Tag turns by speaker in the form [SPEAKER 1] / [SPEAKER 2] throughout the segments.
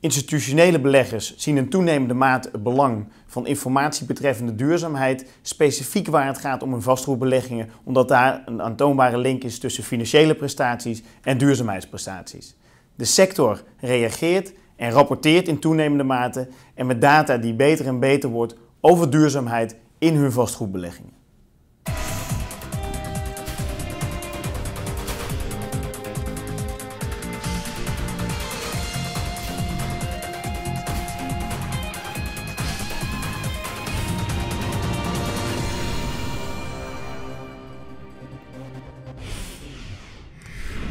[SPEAKER 1] Institutionele beleggers zien in toenemende mate het belang van informatie betreffende duurzaamheid, specifiek waar het gaat om hun vastgoedbeleggingen, omdat daar een aantoonbare link is tussen financiële prestaties en duurzaamheidsprestaties. De sector reageert en rapporteert in toenemende mate en met data die beter en beter wordt over duurzaamheid in hun vastgoedbeleggingen.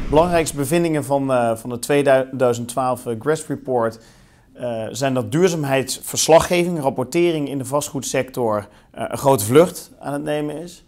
[SPEAKER 1] Belangrijkste bevindingen van, uh, van de 2012 eh, GRESS Report eh, zijn dat duurzaamheidsverslaggeving, rapportering in de vastgoedsector een grote vlucht aan het nemen is.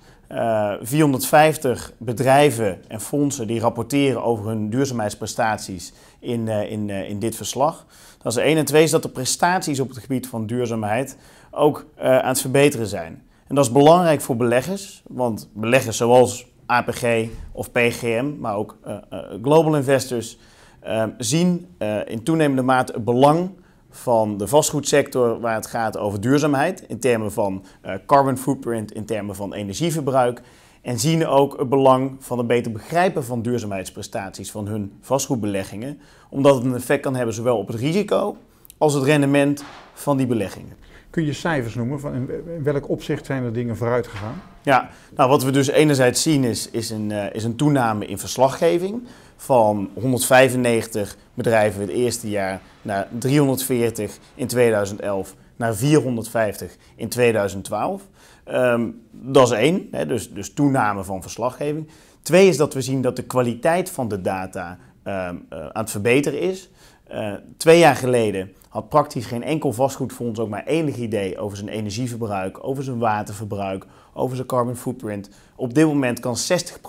[SPEAKER 1] 450 bedrijven en fondsen die rapporteren over hun duurzaamheidsprestaties in, in, in dit verslag. Dat is één. En twee is dat de prestaties op het gebied van duurzaamheid ook aan het verbeteren zijn. En dat is belangrijk voor beleggers, want beleggers zoals APG of PGM, maar ook eh, eh, global investors, ehm, zien eh, in toenemende mate het belang van de vastgoedsector waar het gaat over duurzaamheid in termen van carbon footprint, in termen van energieverbruik. En zien ook het belang van het beter begrijpen van duurzaamheidsprestaties van hun vastgoedbeleggingen, omdat het een effect kan hebben zowel op het risico als het rendement van die beleggingen. Kun je cijfers noemen? Van in welk opzicht zijn er dingen vooruit gegaan? Ja, nou wat we dus enerzijds zien is, is, een, eh, is een toename in verslaggeving. Van 195 bedrijven het eerste jaar naar 340 in 2011 naar 450 in 2012. Ehm, dat is één, hè, dus, dus toename van verslaggeving. Twee is dat we zien dat de kwaliteit van de data ehm, eh, aan het verbeteren is. Eh, twee jaar geleden had praktisch geen enkel vastgoedfonds ook maar enig idee over zijn energieverbruik, over zijn waterverbruik, over zijn carbon footprint. Op dit moment kan 60%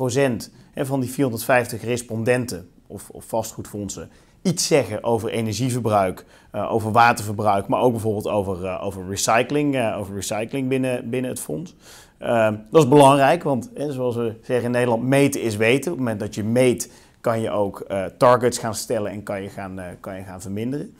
[SPEAKER 1] van die 450 respondenten of, of vastgoedfondsen iets zeggen over energieverbruik, eh, over waterverbruik, maar ook bijvoorbeeld over, eh, over recycling, eh, over recycling binnen, binnen het fonds. Ehm, dat is belangrijk, want zoals we zeggen in Nederland, meten is weten. Op het moment dat je meet, kan je ook targets gaan stellen en kan je gaan, kan je gaan verminderen.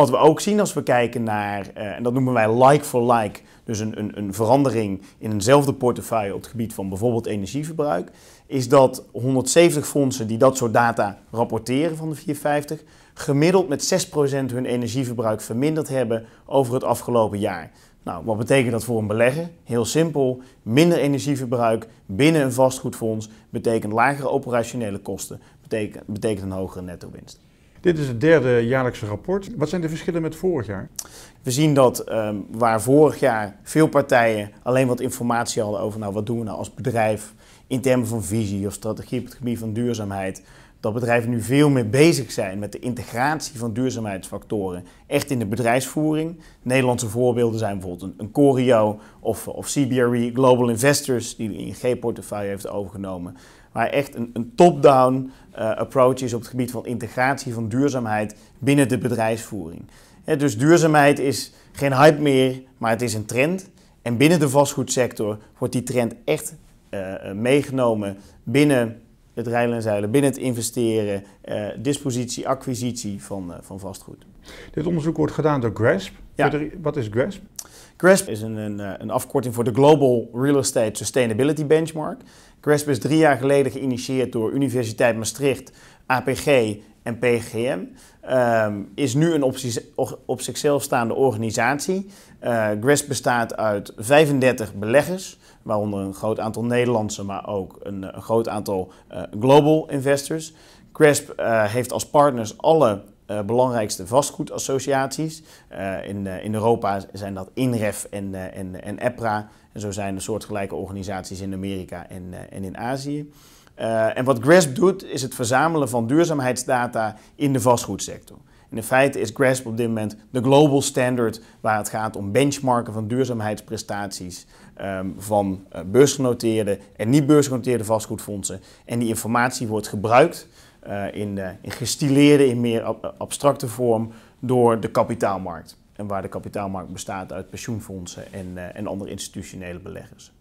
[SPEAKER 1] Wat we ook zien als we kijken naar, eh, en dat noemen wij like for like, dus een, een, een verandering in eenzelfde portefeuille op het gebied van bijvoorbeeld energieverbruik, is dat 170 fondsen die dat soort data rapporteren van de 450, gemiddeld met 6% hun energieverbruik verminderd hebben over het afgelopen jaar. Nou, wat betekent dat voor een belegger? Heel simpel, minder energieverbruik binnen een vastgoedfonds betekent lagere operationele kosten, betekent, betekent een hogere netto winst. Dit is het derde jaarlijkse rapport. Wat zijn de verschillen met vorig jaar? We zien dat ehm, waar vorig jaar veel partijen alleen wat informatie hadden over nou, wat doen we nou als bedrijf in termen van visie of strategie op het gebied van duurzaamheid, dat bedrijven nu veel meer bezig zijn met de integratie van duurzaamheidsfactoren echt in de bedrijfsvoering. Nederlandse voorbeelden zijn bijvoorbeeld een, Corio of, of CBRE Global Investors, die de ING-portefeuille heeft overgenomen. waar echt een, een top-down eh, approach is op het gebied van integratie van duurzaamheid binnen de bedrijfsvoering. dus duurzaamheid is geen hype meer, maar het is een trend. En binnen de vastgoedsector wordt die trend echt eh, eh, meegenomen binnen het rijlen en zeilen binnen het investeren, eh, dispositie, acquisitie van, eh, van vastgoed. Dit onderzoek wordt gedaan door GRASP. Ja. Wat is GRASP? GRASP is een, een, eh, een, afkorting voor de Global Real Estate Sustainability Benchmark. GRASP is drie jaar geleden geïnitieerd door Universiteit Maastricht APG en PGM, ehm, is nu een op, op zichzelf staande organisatie. Uh, bestaat uit 35 beleggers, waaronder een groot aantal Nederlandse, maar ook een, een groot aantal eh, global investors. Cresp eh, heeft als partners alle belangrijkste vastgoedassociaties. in, in Europa zijn dat INREF en, en, en EPRA. En zo zijn er soortgelijke organisaties in Amerika en, en in Azië. Eh, en wat Grasp doet, is het verzamelen van duurzaamheidsdata in de vastgoedsector. En in feite is Grasp op dit moment de global standard waar het gaat om benchmarken van duurzaamheidsprestaties ehm, van eh, beursgenoteerde en niet beursgenoteerde vastgoedfondsen. En die informatie wordt gebruikt eh, in, de, in gestileerde, in meer abstracte vorm door de kapitaalmarkt. En waar de kapitaalmarkt bestaat uit pensioenfondsen en, en andere institutionele beleggers.